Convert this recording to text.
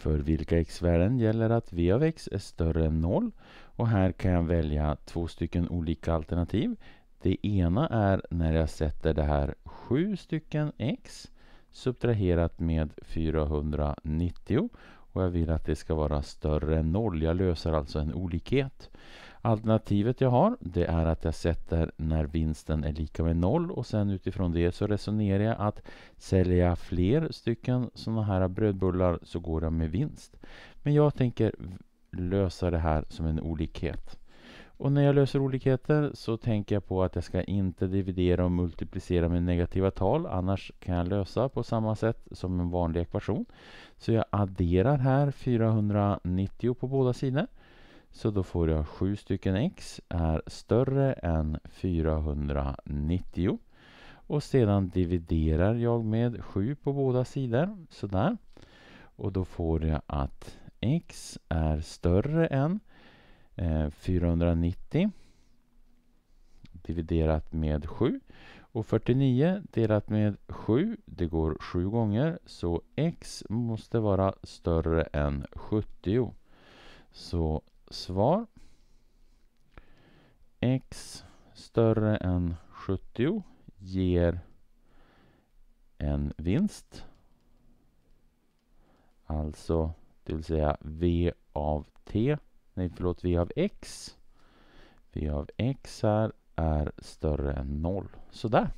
För vilka x-värden gäller att v av x är större än 0 och här kan jag välja två stycken olika alternativ. Det ena är när jag sätter det här 7 stycken x subtraherat med 490 och jag vill att det ska vara större än 0. Jag löser alltså en olikhet. Alternativet jag har det är att jag sätter när vinsten är lika med noll och sen utifrån det så resonerar jag att säljer jag fler stycken sådana här brödbullar så går jag med vinst. Men jag tänker lösa det här som en olikhet. Och när jag löser olikheter så tänker jag på att jag ska inte dividera och multiplicera med negativa tal, annars kan jag lösa på samma sätt som en vanlig ekvation. Så jag adderar här 490 på båda sidor. Så då får jag 7 stycken x är större än 490. Och sedan dividerar jag med 7 på båda sidor. Sådär. Och då får jag att x är större än 490 eh, dividerat med 7. Och 49 delat med 7, det går 7 gånger. Så x måste vara större än 70. Så svar. X större än 70 ger en vinst. Alltså, det vill säga V av T. Nej, förlåt, V av X. V av X här är större än 0. Sådär.